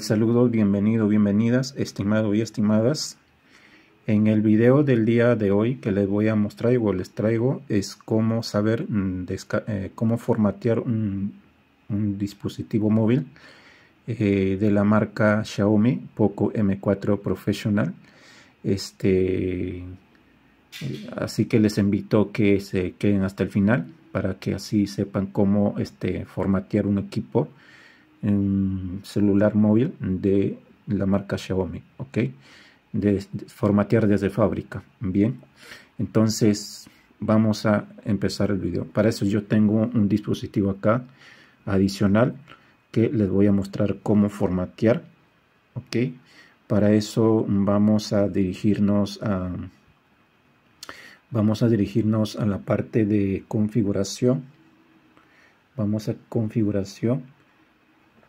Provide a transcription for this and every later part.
Saludos, saludo, bienvenido, bienvenidas, estimado y estimadas. En el video del día de hoy que les voy a mostrar o les traigo es cómo saber mm, eh, cómo formatear un, dispositivo móvil eh, de la marca Xiaomi Poco M4 Professional. Este, eh, así que les invito que se queden hasta el final para que así sepan cómo este, formatear un equipo celular móvil de la marca Xiaomi, ¿ok? De, formatear desde fábrica, bien. Entonces vamos a empezar el video. Para eso yo tengo un dispositivo acá adicional que les voy a mostrar cómo formatear, ¿ok? Para eso vamos a dirigirnos a vamos a dirigirnos a la parte de configuración. Vamos a configuración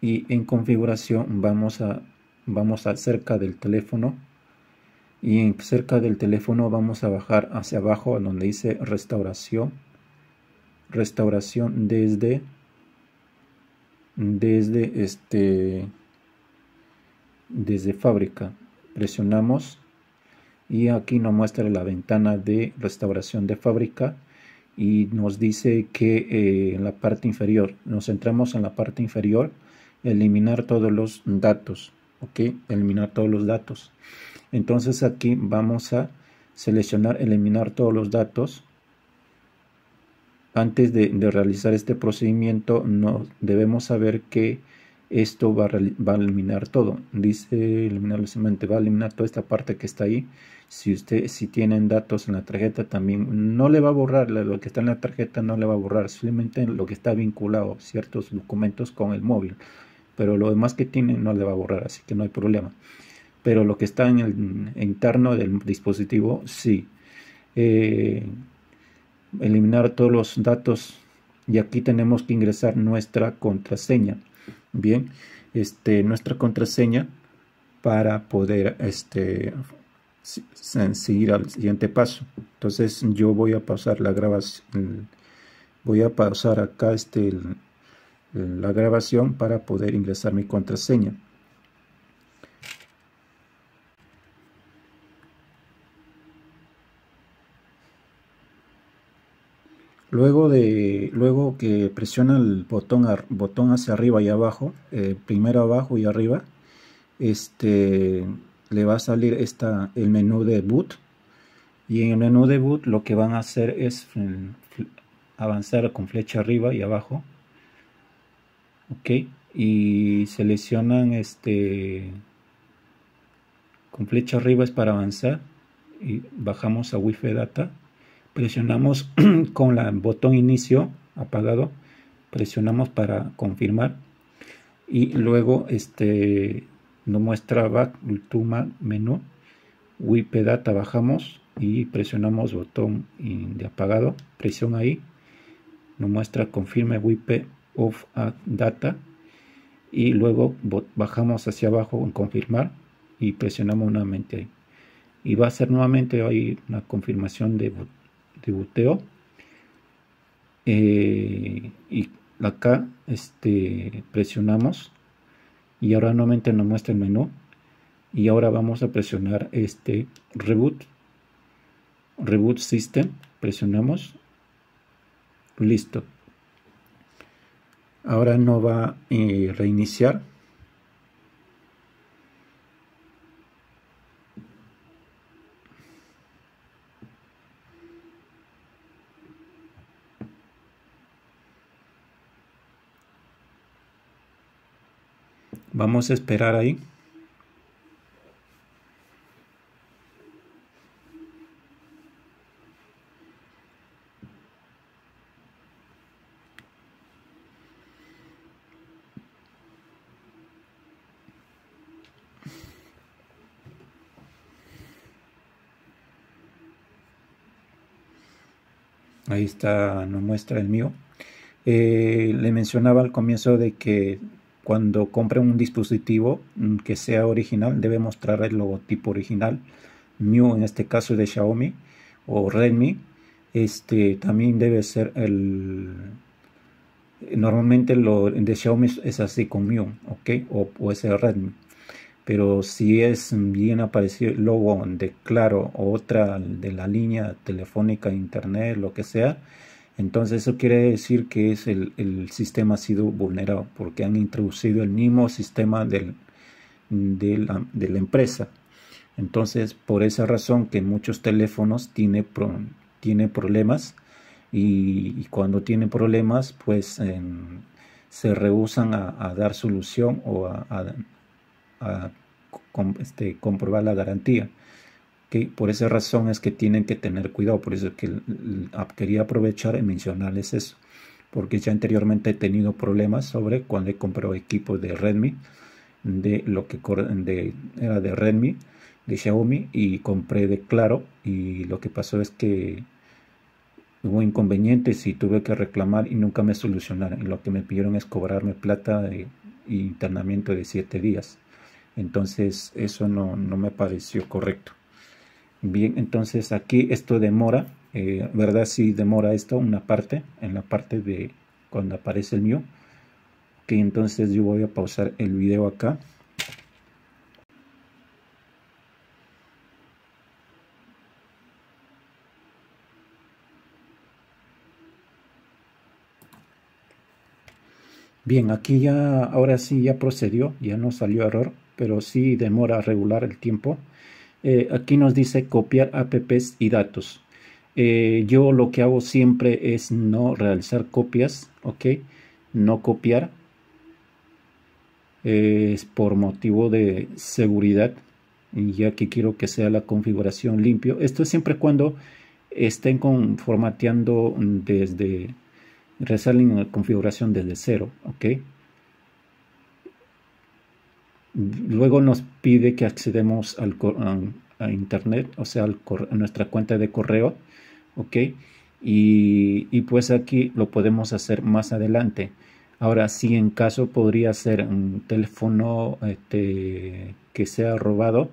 y en configuración vamos a vamos a cerca del teléfono y en cerca del teléfono vamos a bajar hacia abajo donde dice restauración restauración desde desde este desde fábrica presionamos y aquí nos muestra la ventana de restauración de fábrica y nos dice que eh, en la parte inferior nos centramos en la parte inferior eliminar todos los datos. Ok, eliminar todos los datos. Entonces aquí vamos a seleccionar eliminar todos los datos. Antes de, realizar este procedimiento no, debemos saber que esto va a, eliminar todo. Dice eliminar va a eliminar toda esta parte que está ahí. Si usted si tienen datos en la tarjeta también no le va a borrar lo que está en la tarjeta no le va a borrar, simplemente lo que está vinculado ciertos documentos con el móvil pero lo demás que tiene no le va a borrar, así que no hay problema. Pero lo que está en el interno del dispositivo, sí. Eh, eliminar todos los datos y aquí tenemos que ingresar nuestra contraseña. Bien, este, nuestra contraseña para poder este, seguir al siguiente paso. Entonces yo voy a pasar la grabación, voy a pasar acá este, la grabación para poder ingresar mi contraseña. Luego, de, luego que presiona el botón, botón hacia arriba y abajo, eh, primero abajo y arriba, este, le va a salir el menú de boot. Y en el menú de boot lo que van a hacer es avanzar con flecha arriba y abajo Ok, y seleccionan este con flecha arriba es para avanzar y bajamos a Wi-Fi Data. Presionamos con el botón inicio apagado, presionamos para confirmar y luego este nos muestra back Ultima, menú Wipe Data bajamos y presionamos botón de apagado, presión ahí, nos muestra confirme wi of a data y luego bajamos hacia abajo en confirmar y presionamos nuevamente ahí. Y va a ser nuevamente ahí una confirmación de, de boteo. Eh, y acá este, presionamos y ahora nuevamente nos muestra el menú. Y ahora vamos a presionar este reboot, reboot system, presionamos, listo. Ahora no va a eh, reiniciar. Vamos a esperar ahí. Ahí está, nos muestra el mío. Eh, le mencionaba al comienzo de que cuando compre un dispositivo mm, que sea original, debe mostrar el logotipo original. mío en este caso de Xiaomi o Redmi, este también debe ser el. Normalmente lo de Xiaomi es así con Mew, ¿ok? O puede ser Redmi pero si es bien aparecido el logo de Claro o otra de la línea telefónica, internet, lo que sea, entonces eso quiere decir que es el, sistema ha sido vulnerado porque han introducido el mismo sistema del, de, la, empresa. Entonces, por esa razón que muchos teléfonos tiene, tiene problemas y, cuando tiene problemas, pues se rehusan a, dar solución o a a este, comprobar la garantía. Por esa razón es que tienen que tener cuidado, por eso que quería aprovechar y mencionarles eso, porque ya anteriormente he tenido problemas sobre cuando he comprado equipos de Redmi, de lo que era de Redmi, de Xiaomi, y compré de Claro, y lo que pasó es que hubo inconvenientes y tuve que reclamar y nunca me solucionaron. lo que me pidieron es cobrarme plata de internamiento de 7 días. Entonces eso no, no me pareció correcto. Bien, entonces aquí esto demora, eh, ¿verdad? Sí demora esto una parte, en la parte de cuando aparece el mío. que entonces yo voy a pausar el video acá. Bien, aquí ya, ahora sí ya procedió, ya no salió error pero sí demora a regular el tiempo. Eh, aquí nos dice copiar apps y datos. Eh, yo lo que hago siempre es no realizar copias, ¿ok? No copiar. Eh, es por motivo de seguridad, ya que quiero que sea la configuración limpio. Esto es siempre cuando estén con, formateando desde, resalen la configuración desde cero, ¿ok? Luego nos pide que accedemos al, a, internet, o sea, a nuestra cuenta de correo, ¿ok? Y, pues aquí lo podemos hacer más adelante. Ahora, si en caso podría ser un teléfono este, que sea robado,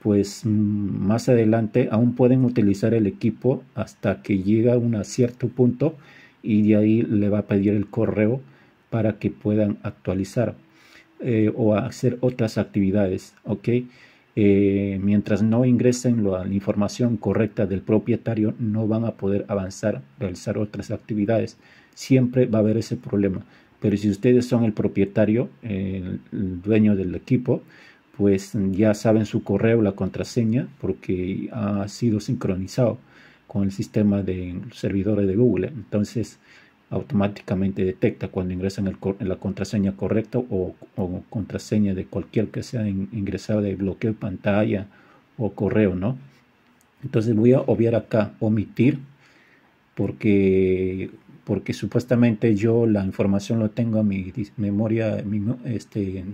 pues mm, más adelante aún pueden utilizar el equipo hasta que llega a un cierto punto y de ahí le va a pedir el correo para que puedan actualizar. Eh, o a hacer otras actividades, ¿ok? Eh, mientras no ingresen la, información correcta del propietario, no van a poder avanzar, realizar otras actividades. Siempre va a haber ese problema. Pero si ustedes son el propietario, el dueño del equipo, pues ya saben su correo, la contraseña, porque ha sido sincronizado con el sistema de servidores de Google. Entonces, automáticamente detecta cuando ingresan la contraseña correcta o, contraseña de cualquier que sea ingresada de bloqueo pantalla o correo, ¿no? Entonces voy a obviar acá, omitir, porque, porque supuestamente yo la información lo tengo en mi memoria, este,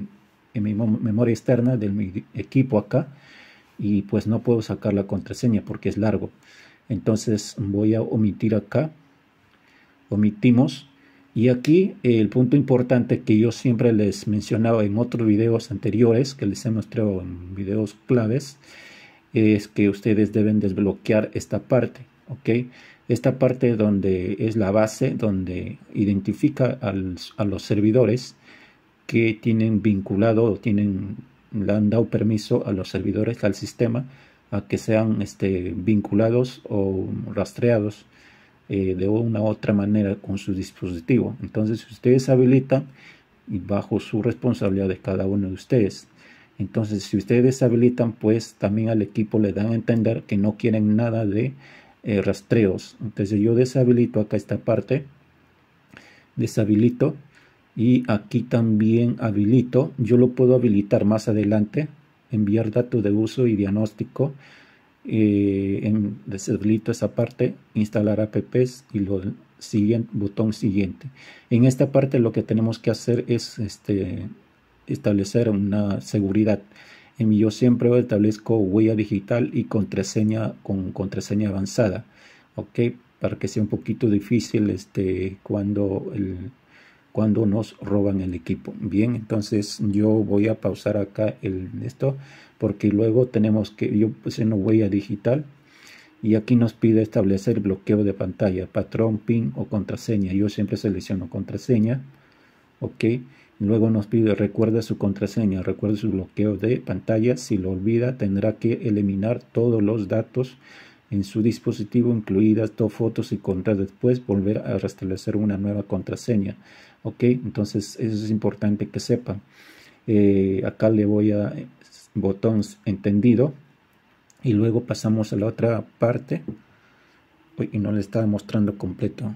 en mi memoria externa de mi equipo acá y pues no puedo sacar la contraseña porque es largo. Entonces voy a omitir acá y aquí eh, el punto importante que yo siempre les mencionaba en otros videos anteriores, que les he mostrado en videos claves, es que ustedes deben desbloquear esta parte, ¿ok? Esta parte donde es la base, donde identifica a los servidores que tienen vinculado o tienen, le han dado permiso a los servidores, al sistema, a que sean este, vinculados o rastreados eh, de una u otra manera con su dispositivo. Entonces, si ustedes habilitan y bajo su responsabilidad de cada uno de ustedes. Entonces, si ustedes habilitan pues también al equipo le dan a entender que no quieren nada de eh, rastreos. Entonces, yo deshabilito acá esta parte, deshabilito y aquí también habilito. Yo lo puedo habilitar más adelante, enviar datos de uso y diagnóstico eh, en, deshabilito esa parte, instalar apps y lo siguiente, botón siguiente. En esta parte lo que tenemos que hacer es este, establecer una seguridad. En mí yo siempre establezco huella digital y contraseña con contraseña avanzada, ¿ok? Para que sea un poquito difícil este, cuando el cuando nos roban el equipo. Bien, entonces yo voy a pausar acá esto porque luego tenemos que, yo puse una huella digital y aquí nos pide establecer bloqueo de pantalla, patrón, pin o contraseña. Yo siempre selecciono contraseña, ok. Luego nos pide recuerda su contraseña, recuerda su bloqueo de pantalla. Si lo olvida tendrá que eliminar todos los datos en su dispositivo, incluidas dos fotos y contras. Después volver a restablecer una nueva contraseña. ¿ok? Entonces eso es importante que sepan. Eh, acá le voy a eh, botón entendido y luego pasamos a la otra parte. y no le estaba mostrando completo.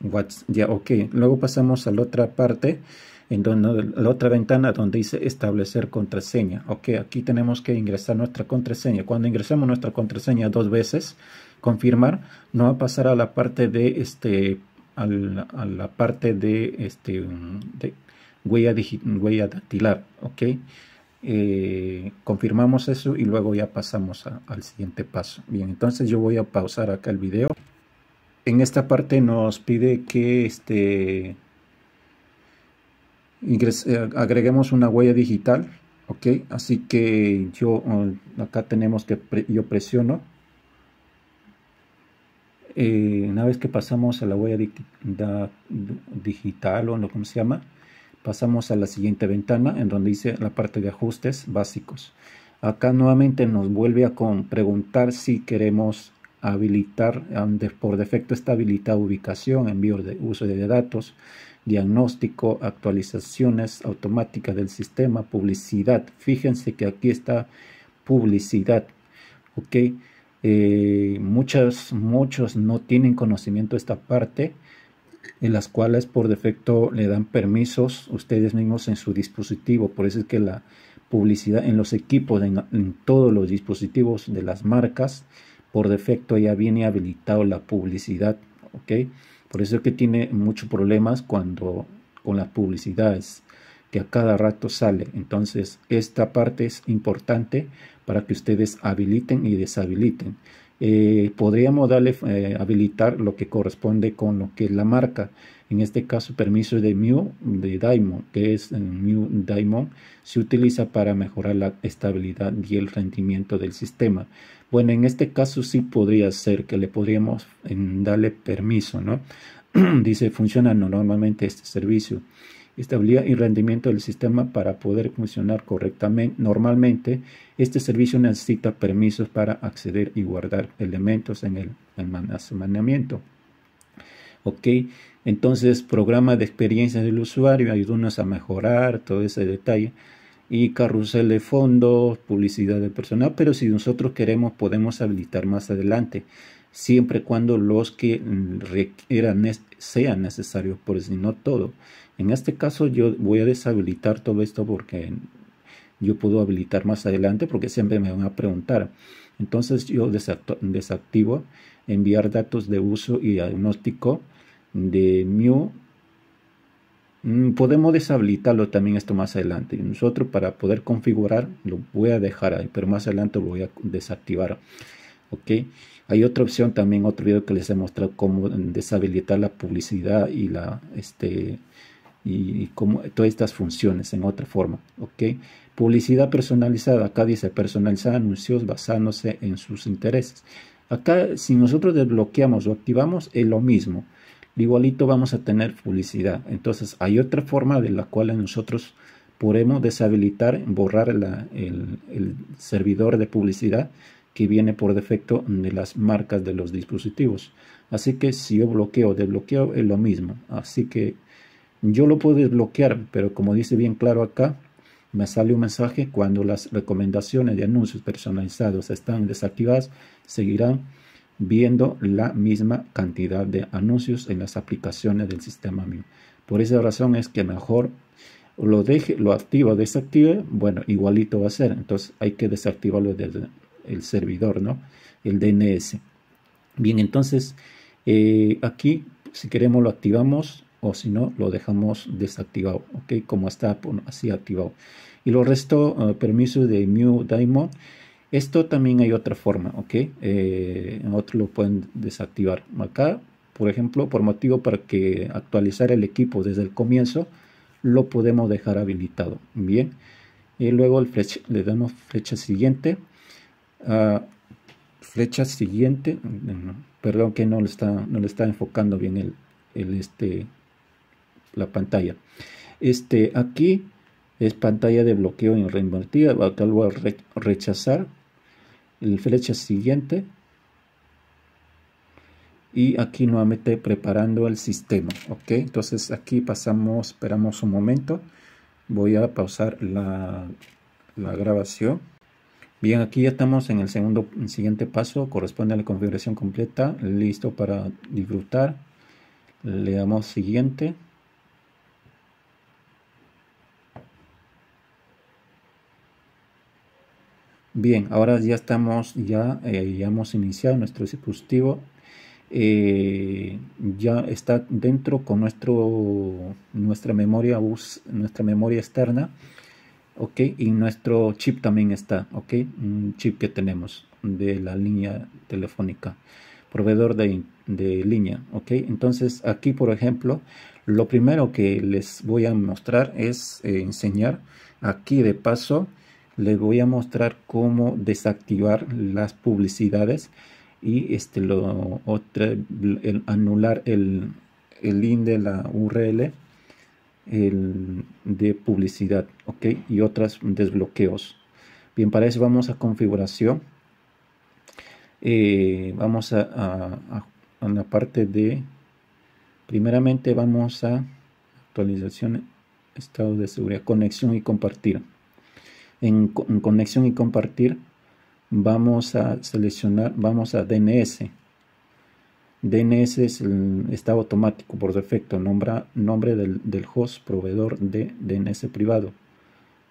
What's, ya, ok. Luego pasamos a la otra parte, en donde, la otra ventana donde dice establecer contraseña. Ok, aquí tenemos que ingresar nuestra contraseña. Cuando ingresamos nuestra contraseña dos veces, confirmar, no va a pasar a la parte de este a la, parte de, este, huella, huella dactilar, eh, confirmamos eso y luego ya pasamos al siguiente paso. Bien, entonces yo voy a pausar acá el video. En esta parte nos pide que este, eh, agreguemos una huella digital, ¿ok? Así que yo mm, acá tenemos que yo presiono eh, una vez que pasamos a la huella digital o no como se llama, pasamos a la siguiente ventana en donde dice la parte de ajustes básicos. Acá nuevamente nos vuelve a preguntar si queremos habilitar, por defecto está habilitada ubicación, envío de uso de datos, diagnóstico, actualizaciones automáticas del sistema, publicidad. Fíjense que aquí está publicidad. ok eh, muchas, muchos no tienen conocimiento de esta parte, en las cuales por defecto le dan permisos ustedes mismos en su dispositivo. Por eso es que la publicidad en los equipos, en, todos los dispositivos de las marcas, por defecto ya viene habilitado la publicidad. ¿ok? Por eso es que tiene muchos problemas cuando con las publicidades que a cada rato sale. Entonces, esta parte es importante para que ustedes habiliten y deshabiliten. Eh, podríamos darle eh, habilitar lo que corresponde con lo que es la marca en este caso permiso de mu de Diamond que es eh, mu Diamond se utiliza para mejorar la estabilidad y el rendimiento del sistema bueno en este caso sí podría ser que le podríamos darle permiso no dice funciona normalmente este servicio estabilidad y rendimiento del sistema para poder funcionar correctamente. Normalmente, este servicio necesita permisos para acceder y guardar elementos en el almacenamiento. ¿Ok? Entonces, programa de experiencia del usuario, ...ayudarnos a mejorar todo ese detalle. Y carrusel de fondos, publicidad de personal, pero si nosotros queremos podemos habilitar más adelante, siempre cuando los que sean necesarios, por si no todo. En este caso yo voy a deshabilitar todo esto porque yo puedo habilitar más adelante porque siempre me van a preguntar. Entonces yo desactivo enviar datos de uso y diagnóstico de Mew. Mm, podemos deshabilitarlo también esto más adelante. Nosotros para poder configurar lo voy a dejar ahí, pero más adelante lo voy a desactivar. ¿ok? Hay otra opción también, otro video que les he mostrado cómo deshabilitar la publicidad y la este, y como, todas estas funciones en otra forma. ¿ok? Publicidad personalizada, acá dice personalizar anuncios basándose en sus intereses. Acá si nosotros desbloqueamos o activamos es lo mismo. Igualito vamos a tener publicidad. Entonces hay otra forma de la cual nosotros podemos deshabilitar, borrar el, servidor de publicidad que viene por defecto de las marcas de los dispositivos. Así que si yo bloqueo, desbloqueo es lo mismo. Así que yo lo puedo desbloquear, pero como dice bien claro acá, me sale un mensaje cuando las recomendaciones de anuncios personalizados están desactivadas, seguirán viendo la misma cantidad de anuncios en las aplicaciones del sistema mío. Por esa razón es que mejor lo deje, lo activo desactive, bueno, igualito va a ser. Entonces hay que desactivarlo desde el servidor, ¿no? El DNS. Bien, entonces eh, aquí, si queremos, lo activamos o si no lo dejamos desactivado ok como está así activado y lo resto eh, permiso de new Diamond. esto también hay otra forma ok eh, otros lo pueden desactivar acá por ejemplo por motivo para que actualizar el equipo desde el comienzo lo podemos dejar habilitado bien y luego el le damos flecha siguiente ah, flecha siguiente mm, mm, perdón que no le está no le está enfocando bien el, el este la pantalla. Este aquí es pantalla de bloqueo en reinvertida. Acá lo voy a rechazar. El flecha siguiente. Y aquí nuevamente preparando el sistema. Ok, entonces aquí pasamos, esperamos un momento. Voy a pausar la, grabación. Bien, aquí ya estamos en el segundo, siguiente paso, corresponde a la configuración completa, listo para disfrutar. Le damos siguiente. Bien, ahora ya estamos, ya, eh, ya hemos iniciado nuestro dispositivo. Eh, ya está dentro con nuestro, nuestra, memoria nuestra memoria externa. Ok, y nuestro chip también está. Ok, un chip que tenemos de la línea telefónica, proveedor de, de línea. Ok, entonces aquí, por ejemplo, lo primero que les voy a mostrar es eh, enseñar aquí de paso les voy a mostrar cómo desactivar las publicidades y este lo anular el, link de la url de publicidad y otros desbloqueos bien para eso vamos a configuración eh, vamos a, a, la parte de primeramente vamos a actualización estado de seguridad conexión y compartir en, conexión y compartir, vamos a seleccionar, vamos a DNS. DNS es el estado automático por defecto, nombra, nombre del, host proveedor de DNS privado.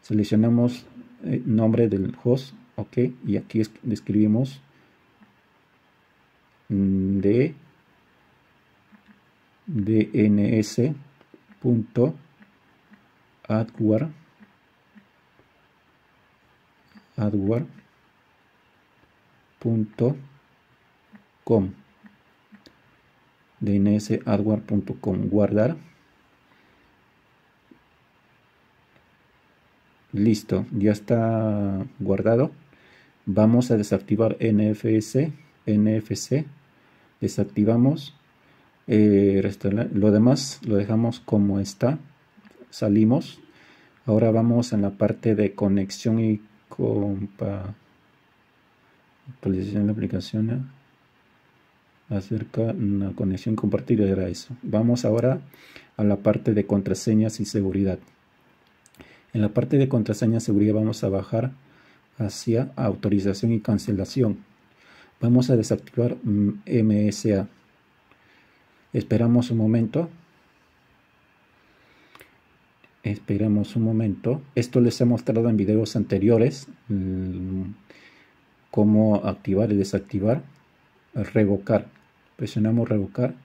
Seleccionamos eh, nombre del host, ok, y aquí escribimos DNS mm, de adward.com adward.com guardar listo ya está guardado vamos a desactivar nfs nfc desactivamos eh, lo demás lo dejamos como está salimos ahora vamos en la parte de conexión y compa actualización de la aplicación acerca una conexión compartida era eso vamos ahora a la parte de contraseñas y seguridad en la parte de contraseñas y seguridad vamos a bajar hacia autorización y cancelación vamos a desactivar MSA mm, esperamos un momento Esperemos un momento. Esto les he mostrado en videos anteriores. Mm, cómo activar y desactivar. Revocar. Presionamos revocar.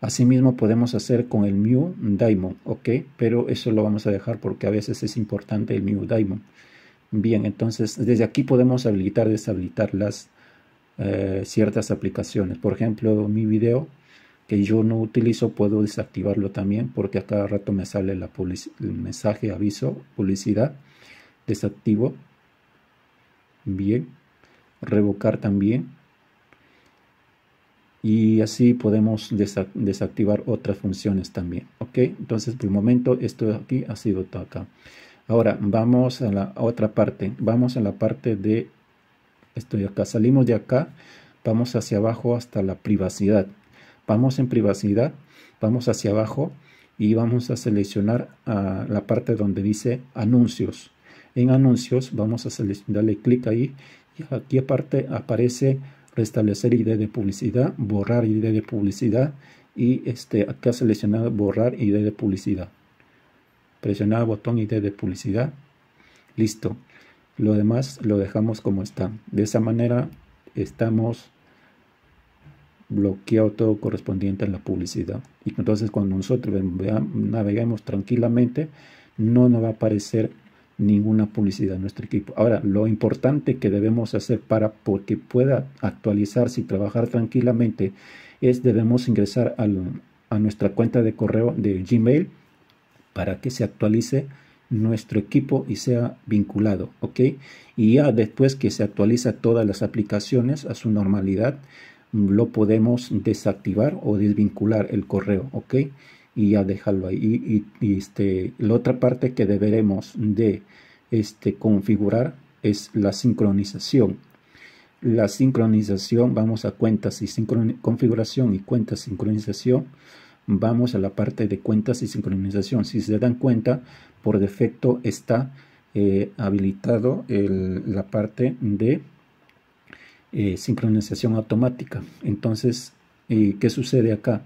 Asimismo podemos hacer con el new daimon. ¿ok? Pero eso lo vamos a dejar porque a veces es importante el new daimon. Bien, entonces desde aquí podemos habilitar, deshabilitar las eh, ciertas aplicaciones. Por ejemplo, mi video que yo no utilizo puedo desactivarlo también porque a cada rato me sale el mensaje aviso publicidad desactivo bien revocar también y así podemos desactivar otras funciones también ok entonces por el momento esto de aquí ha sido todo acá ahora vamos a la otra parte vamos a la parte de esto de acá salimos de acá vamos hacia abajo hasta la privacidad Vamos en privacidad, vamos hacia abajo y vamos a seleccionar ah, la parte donde dice anuncios. En anuncios vamos a darle clic ahí y aquí aparte aparece restablecer ID de publicidad, borrar ID de publicidad y este, acá seleccionado borrar ID de publicidad. Presionar botón ID de publicidad. Listo. Lo demás lo dejamos como está. De esa manera estamos bloqueado todo correspondiente a la publicidad. Y entonces cuando nosotros naveguemos tranquilamente, no nos va a aparecer ninguna publicidad en nuestro equipo. Ahora, lo importante que debemos hacer para que pueda actualizarse y trabajar tranquilamente es debemos ingresar a nuestra cuenta de correo de Gmail para que se actualice nuestro equipo y sea vinculado, ¿ok? Y ya después que se actualiza todas las aplicaciones a su normalidad, lo podemos desactivar o desvincular el correo, ¿ok? Y ya dejarlo ahí. Y, este, la otra parte que deberemos de este, configurar es la sincronización. La sincronización, vamos a cuentas y configuración y cuentas sincronización. Vamos a la parte de cuentas y sincronización. Si se dan cuenta, por defecto está eh, habilitado la parte de eh, sincronización automática. Entonces, eh, ¿qué sucede acá?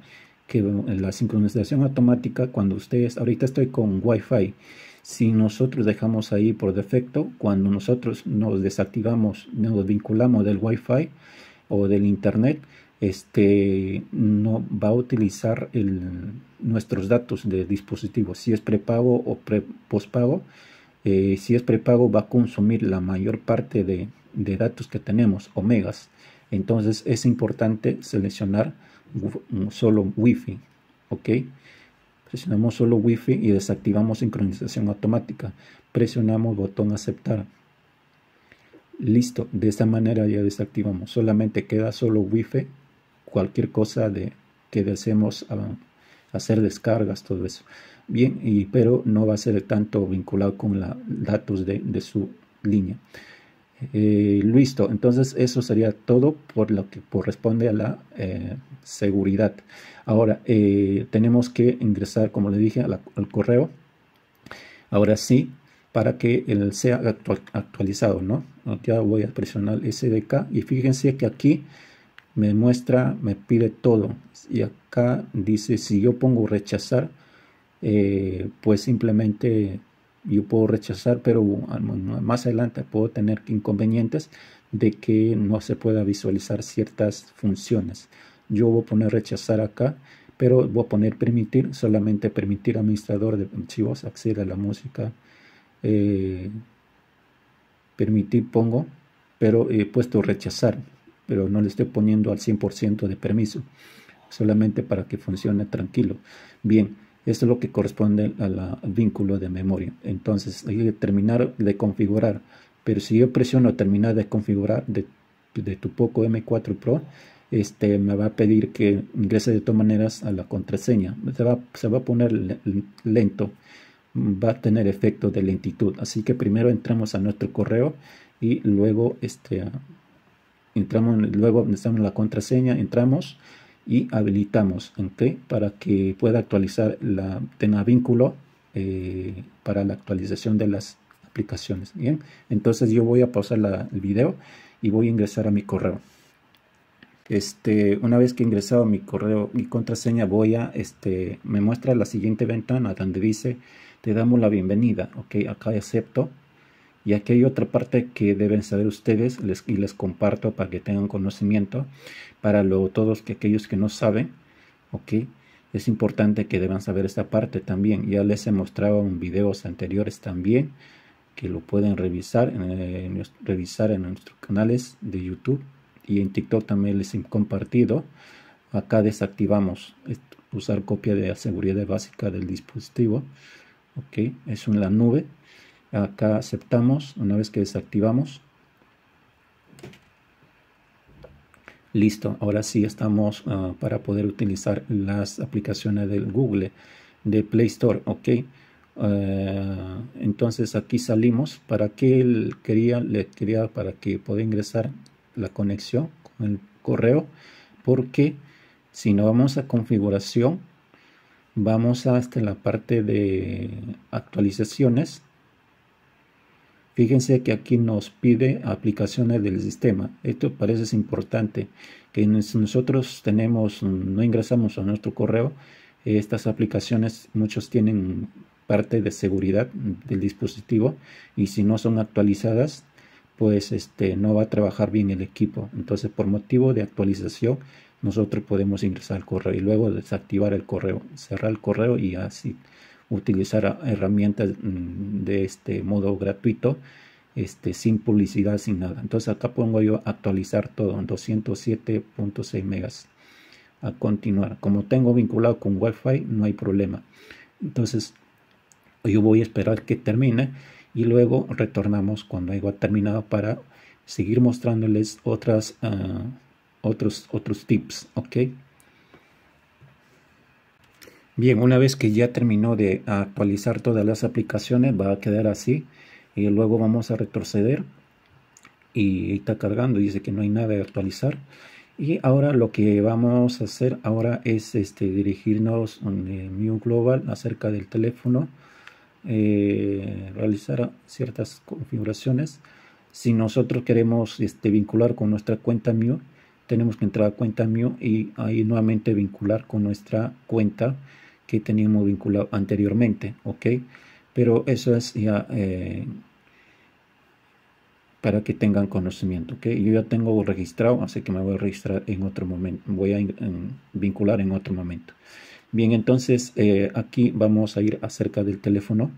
Que la sincronización automática, cuando ustedes, ahorita estoy con Wi-Fi, si nosotros dejamos ahí por defecto, cuando nosotros nos desactivamos, nos vinculamos del Wi-Fi o del Internet, este no va a utilizar nuestros datos de dispositivo. si es prepago o pre, postpago eh, si es prepago va a consumir la mayor parte de, datos que tenemos omegas. Entonces es importante seleccionar solo Wi-Fi. ¿ok? Presionamos solo Wi-Fi y desactivamos sincronización automática. Presionamos botón aceptar. Listo, de esta manera ya desactivamos. Solamente queda solo Wi-Fi. Cualquier cosa de, que deseemos ah, hacer descargas, todo eso. Bien, y, pero no va a ser tanto vinculado con la datos de, su línea. Eh, listo, entonces eso sería todo por lo que corresponde a la eh, seguridad. Ahora eh, tenemos que ingresar, como le dije, al correo. Ahora sí, para que él sea actualizado, ¿no? Ya voy a presionar SDK y fíjense que aquí me muestra, me pide todo. Y acá dice, si yo pongo rechazar, eh, pues simplemente yo puedo rechazar, pero más adelante puedo tener inconvenientes de que no se pueda visualizar ciertas funciones. Yo voy a poner rechazar acá, pero voy a poner permitir, solamente permitir administrador de archivos acceder a la música. Eh, permitir pongo, pero he puesto rechazar pero no le estoy poniendo al 100% de permiso, solamente para que funcione tranquilo. Bien, esto es lo que corresponde al vínculo de memoria. Entonces, hay que terminar de configurar, pero si yo presiono terminar de configurar de, tu Poco M4 Pro, este, me va a pedir que ingrese de todas maneras a la contraseña. Se va, se va a poner lento, va a tener efecto de lentitud. Así que primero entramos a nuestro correo y luego este, entramos, luego necesitamos la contraseña, entramos y habilitamos para que pueda actualizar, la, tenga vínculo eh, para la actualización de las aplicaciones. Bien, entonces yo voy a pausar el video y voy a ingresar a mi correo. Este, una vez que he ingresado mi correo y contraseña, voy a, este, me muestra la siguiente ventana donde dice, te damos la bienvenida, ok, acá acepto, y aquí hay otra parte que deben saber ustedes les, y les comparto para que tengan conocimiento. Para luego todos que, aquellos que no saben, ¿ok? Es importante que deban saber esta parte también. Ya les he mostrado en videos anteriores también que lo pueden revisar en, revisar en nuestros canales de YouTube y en TikTok también les he compartido. Acá desactivamos usar copia de seguridad básica del dispositivo. Ok, es la nube acá aceptamos una vez que desactivamos listo ahora sí estamos ah, para poder utilizar las aplicaciones del google de play store ok ah, entonces aquí salimos para que él quería le quería para que pueda ingresar la conexión con el correo porque si no vamos a configuración vamos hasta la parte de actualizaciones Fíjense que aquí nos pide aplicaciones del sistema. Esto parece importante, que nosotros tenemos, no ingresamos a nuestro correo, estas aplicaciones, muchos tienen parte de seguridad del dispositivo y si no son actualizadas, pues este, no va a trabajar bien el equipo. Entonces, por motivo de actualización, nosotros podemos ingresar al correo y luego desactivar el correo, cerrar el correo y así utilizar herramientas mm, de este modo gratuito este, sin publicidad, sin nada. Entonces acá pongo yo actualizar todo en 207.6 megas. A continuar. Como tengo vinculado con wifi no hay problema. Entonces yo voy a esperar que termine y luego retornamos cuando haya terminado para seguir mostrándoles otras, ah, otros, otros tips. ¿ok? Bien, una vez que ya terminó de actualizar todas las aplicaciones, va a quedar así. Y luego vamos a retroceder. Y está cargando, dice que no hay nada de actualizar. Y ahora lo que vamos a hacer ahora es este, dirigirnos a eh, New Global acerca del teléfono. Eh, realizar ciertas configuraciones. Si nosotros queremos este, vincular con nuestra cuenta MIU, tenemos que entrar a cuenta MIU y ahí nuevamente vincular con nuestra cuenta que teníamos vinculado anteriormente, ¿ok? Pero eso es ya eh, para que tengan conocimiento, ¿ok? Yo ya tengo registrado, así que me voy a registrar en otro momento, voy a vincular en otro momento. Bien, entonces eh, aquí vamos a ir acerca del teléfono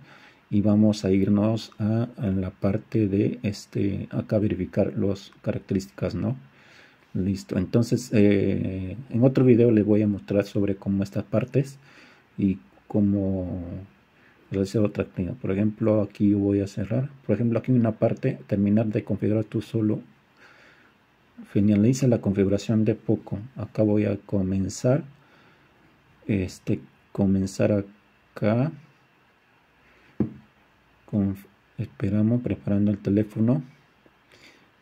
y vamos a irnos a, la parte de este acá verificar las características no listo entonces eh, en otro video les voy a mostrar sobre cómo estas partes y como realizar otra actividad. Por ejemplo, aquí voy a cerrar. Por ejemplo, aquí una parte, terminar de configurar tú solo. Finaliza la configuración de poco. Acá voy a comenzar. Este, comenzar acá. esperamos preparando el teléfono.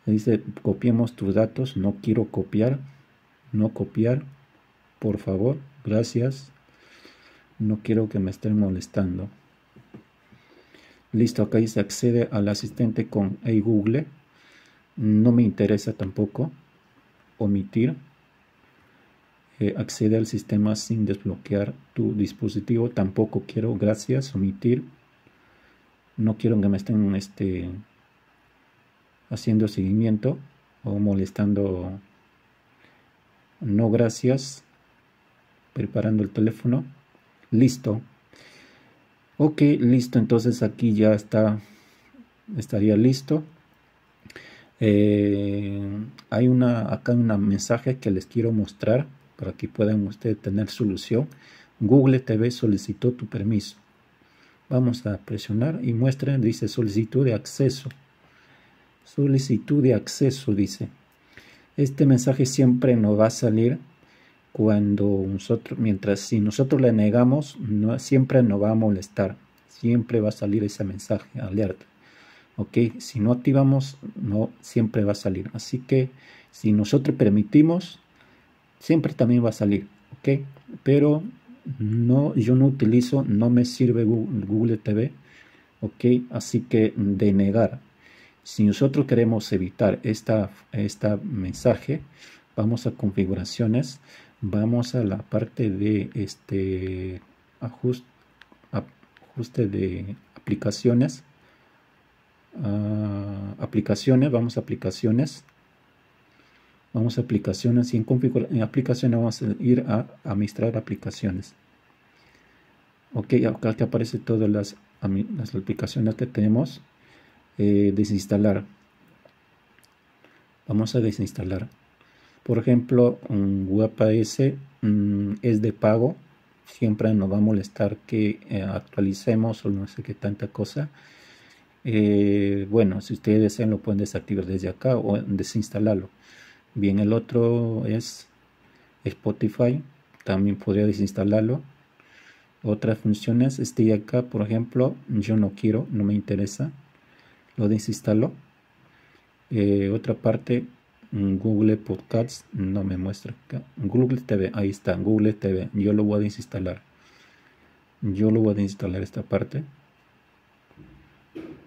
Dice, copiemos tus datos. No quiero copiar. No copiar. Por favor. Gracias. No quiero que me estén molestando. Listo, acá se accede al asistente con hey Google. No me interesa tampoco. Omitir. Eh, accede al sistema sin desbloquear tu dispositivo. Tampoco quiero. Gracias. Omitir. No quiero que me estén este, haciendo seguimiento o molestando. No gracias. Preparando el teléfono listo ok listo entonces aquí ya está estaría listo eh, hay una acá un mensaje que les quiero mostrar para que puedan ustedes tener solución google tv solicitó tu permiso vamos a presionar y muestra dice solicitud de acceso solicitud de acceso dice este mensaje siempre nos va a salir cuando nosotros, mientras si nosotros le negamos, no, siempre nos va a molestar, siempre va a salir ese mensaje, alerta. ¿Ok? Si no activamos, no siempre va a salir. Así que si nosotros permitimos, siempre también va a salir. ¿Ok? Pero no, yo no utilizo, no me sirve Google, TV. ¿Ok? Así que denegar. Si nosotros queremos evitar este esta mensaje, vamos a configuraciones vamos a la parte de este ajuste, ajuste de aplicaciones ah, aplicaciones vamos a aplicaciones vamos a aplicaciones y en, en aplicaciones vamos a ir a administrar aplicaciones ok acá te aparece todas las, las aplicaciones que tenemos eh, desinstalar vamos a desinstalar por ejemplo, WebAS mm, es de pago, siempre nos va a molestar que eh, actualicemos o no sé qué tanta cosa. Eh, bueno, si ustedes desean lo pueden desactivar desde acá o desinstalarlo. Bien, el otro es Spotify, también podría desinstalarlo. Otras funciones, este de acá, por ejemplo, yo no quiero, no me interesa, lo desinstalo. Eh, otra parte, Mm, Google Podcasts no me muestra. Google TV, ahí está, Google TV. Yo lo voy a desinstalar. Yo lo voy a desinstalar esta parte.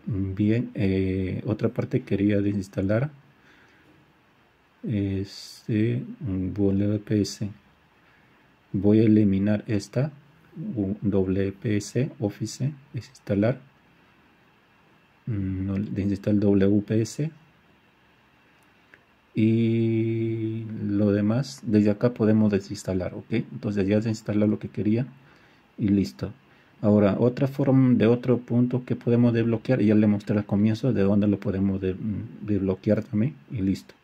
Bien, eh, otra parte quería desinstalar. Este, WPS. Voy a eliminar esta. WPS, Office, desinstalar. Mm, no, desinstalar WPS y lo demás desde acá podemos desinstalar ok entonces ya se instaló lo que quería y listo ahora otra forma de otro punto que podemos desbloquear ya le mostré al comienzo de dónde lo podemos mm, desbloquear también y listo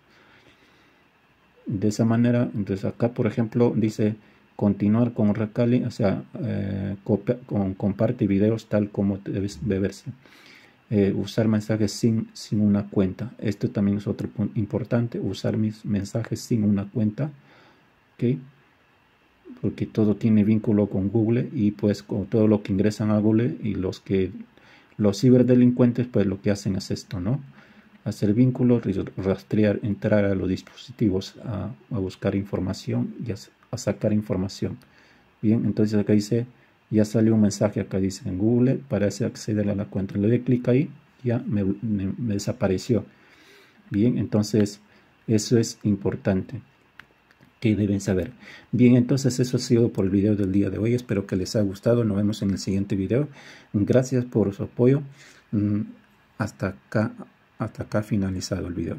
de esa manera entonces acá por ejemplo dice continuar con Recali o sea eh, con comparte videos tal como debe verse eh, usar mensajes sin, sin una cuenta. Esto también es otro punto importante, usar mis mensajes sin una cuenta. ¿okay? Porque todo tiene vínculo con Google y pues con todo lo que ingresan a Google y los que los ciberdelincuentes pues lo que hacen es esto, ¿no? Hacer vínculos, rastrear, entrar a los dispositivos a, buscar información y a sacar información. Bien, entonces acá dice ya salió un mensaje acá, dice en Google, parece acceder a la cuenta. Le doy clic ahí, ya me, me desapareció. Bien, entonces eso es importante que deben saber. Bien, entonces eso ha sido por el video del día de hoy. Espero que les haya gustado. Nos vemos en el siguiente video. Gracias por su apoyo. Mm, hasta acá, hasta acá finalizado el video.